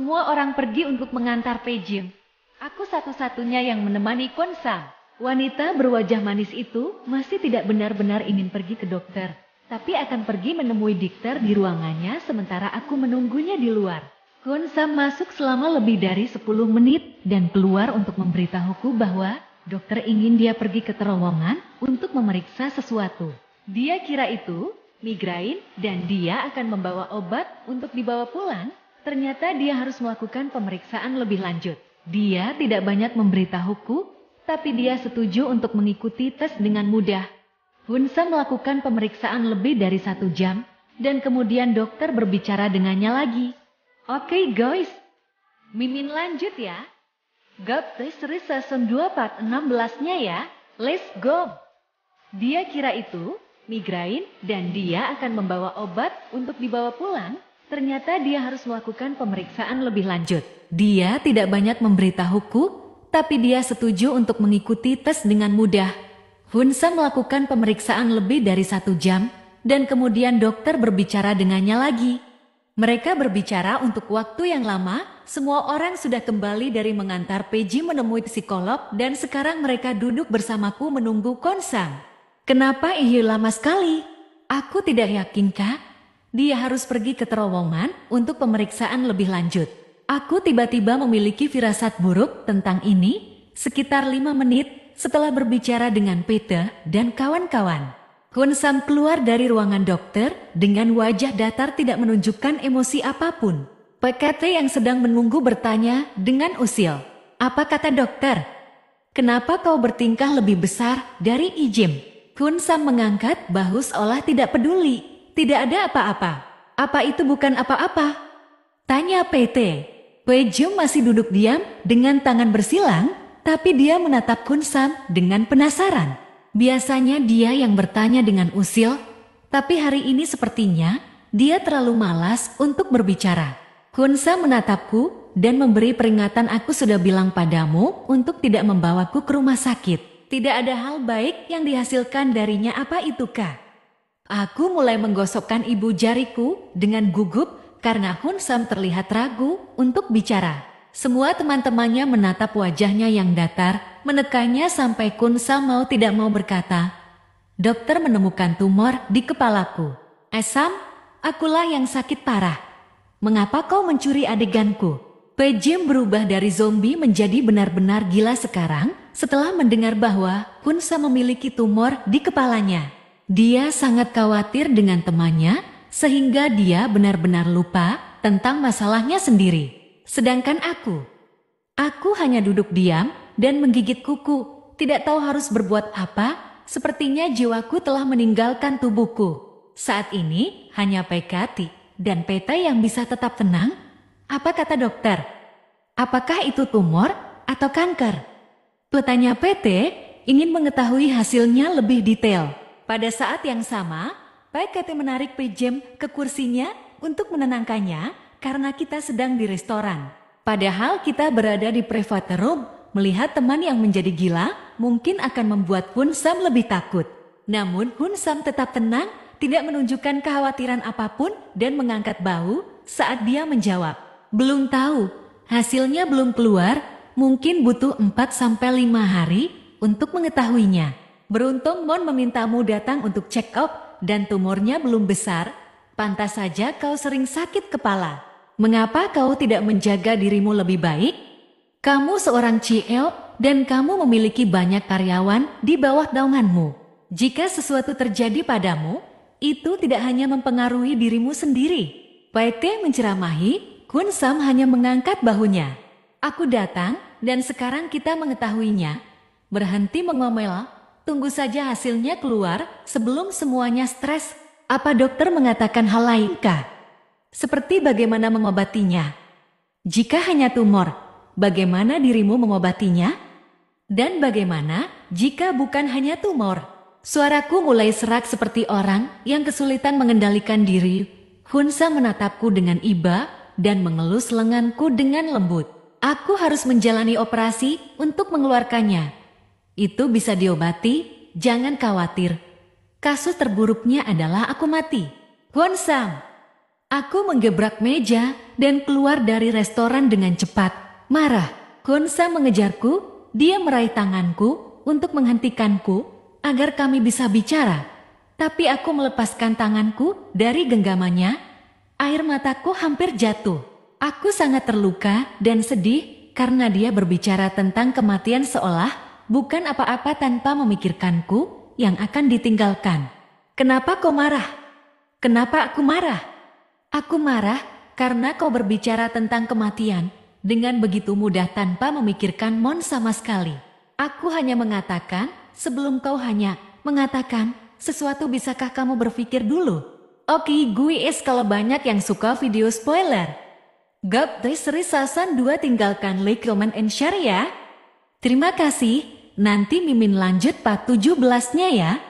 Semua orang pergi untuk mengantar Pejim. Aku satu-satunya yang menemani Konsa. Wanita berwajah manis itu masih tidak benar-benar ingin pergi ke dokter. Tapi akan pergi menemui dikter di ruangannya sementara aku menunggunya di luar. Konsam masuk selama lebih dari 10 menit dan keluar untuk memberitahuku bahwa dokter ingin dia pergi ke terowongan untuk memeriksa sesuatu. Dia kira itu migrain dan dia akan membawa obat untuk dibawa pulang Ternyata dia harus melakukan pemeriksaan lebih lanjut. Dia tidak banyak memberitahuku, tapi dia setuju untuk mengikuti tes dengan mudah. Hunsa melakukan pemeriksaan lebih dari satu jam, dan kemudian dokter berbicara dengannya lagi. Oke okay, guys, Mimin lanjut ya. Gaptes Season 2 part 16-nya ya. Let's go. Dia kira itu migrain dan dia akan membawa obat untuk dibawa pulang Ternyata dia harus melakukan pemeriksaan lebih lanjut. Dia tidak banyak memberitahuku, tapi dia setuju untuk mengikuti tes dengan mudah. Hunsa melakukan pemeriksaan lebih dari satu jam, dan kemudian dokter berbicara dengannya lagi. Mereka berbicara untuk waktu yang lama, semua orang sudah kembali dari mengantar Peji menemui psikolog dan sekarang mereka duduk bersamaku menunggu konsang. Kenapa ini iya lama sekali? Aku tidak yakin kak. Dia harus pergi ke terowongan untuk pemeriksaan lebih lanjut. Aku tiba-tiba memiliki firasat buruk tentang ini sekitar lima menit setelah berbicara dengan Peter dan kawan-kawan. Kunsam keluar dari ruangan dokter dengan wajah datar tidak menunjukkan emosi apapun. PKT yang sedang menunggu bertanya dengan usil. Apa kata dokter? Kenapa kau bertingkah lebih besar dari Ijim? Kunsam mengangkat bahu seolah tidak peduli tidak ada apa-apa. Apa itu bukan apa-apa? Tanya PT. Peju masih duduk diam dengan tangan bersilang, tapi dia menatap Kunsam dengan penasaran. Biasanya dia yang bertanya dengan usil, tapi hari ini sepertinya dia terlalu malas untuk berbicara. Kunsam menatapku dan memberi peringatan aku sudah bilang padamu untuk tidak membawaku ke rumah sakit. Tidak ada hal baik yang dihasilkan darinya apa itu kah? Aku mulai menggosokkan ibu jariku dengan gugup karena Hun Sam terlihat ragu untuk bicara. Semua teman-temannya menatap wajahnya yang datar, menekannya sampai Kun Sam mau tidak mau berkata, Dokter menemukan tumor di kepalaku. Esam, eh, akulah yang sakit parah. Mengapa kau mencuri adeganku? Pejim berubah dari zombie menjadi benar-benar gila sekarang setelah mendengar bahwa Kunsa memiliki tumor di kepalanya. Dia sangat khawatir dengan temannya, sehingga dia benar-benar lupa tentang masalahnya sendiri. Sedangkan aku, aku hanya duduk diam dan menggigit kuku, tidak tahu harus berbuat apa. Sepertinya jiwaku telah meninggalkan tubuhku. Saat ini hanya Pekati dan Peta yang bisa tetap tenang. Apa kata dokter? Apakah itu tumor atau kanker? Petanya PT ingin mengetahui hasilnya lebih detail. Pada saat yang sama, Pak Kate menarik PJM ke kursinya untuk menenangkannya karena kita sedang di restoran. Padahal kita berada di private room, melihat teman yang menjadi gila mungkin akan membuat Hun Sam lebih takut. Namun Hun Sam tetap tenang, tidak menunjukkan kekhawatiran apapun dan mengangkat bau saat dia menjawab. Belum tahu, hasilnya belum keluar, mungkin butuh 4-5 hari untuk mengetahuinya. Beruntung Mon memintamu datang untuk check up dan tumornya belum besar, pantas saja kau sering sakit kepala. Mengapa kau tidak menjaga dirimu lebih baik? Kamu seorang CEO dan kamu memiliki banyak karyawan di bawah daunganmu. Jika sesuatu terjadi padamu, itu tidak hanya mempengaruhi dirimu sendiri. Paite menceramahi, Kun Sam hanya mengangkat bahunya. Aku datang dan sekarang kita mengetahuinya. Berhenti mengomel Tunggu saja hasilnya keluar sebelum semuanya stres. Apa dokter mengatakan hal lain kah? Seperti bagaimana mengobatinya? Jika hanya tumor, bagaimana dirimu mengobatinya? Dan bagaimana jika bukan hanya tumor? Suaraku mulai serak seperti orang yang kesulitan mengendalikan diri. Hunsa menatapku dengan iba dan mengelus lenganku dengan lembut. Aku harus menjalani operasi untuk mengeluarkannya. Itu bisa diobati, jangan khawatir. Kasus terburuknya adalah aku mati. Sam, Aku menggebrak meja dan keluar dari restoran dengan cepat. Marah, Sam mengejarku, dia meraih tanganku untuk menghentikanku agar kami bisa bicara. Tapi aku melepaskan tanganku dari genggamannya, air mataku hampir jatuh. Aku sangat terluka dan sedih karena dia berbicara tentang kematian seolah bukan apa-apa tanpa memikirkanku yang akan ditinggalkan. Kenapa kau marah? Kenapa aku marah? Aku marah karena kau berbicara tentang kematian dengan begitu mudah tanpa memikirkan Mon sama sekali. Aku hanya mengatakan, sebelum kau hanya mengatakan, sesuatu bisakah kamu berpikir dulu? Oke, okay, gue is kalau banyak yang suka video spoiler. Gap Sri Sasan dua tinggalkan like, comment, and share ya. Terima kasih. Nanti Mimin lanjut part 17-nya ya.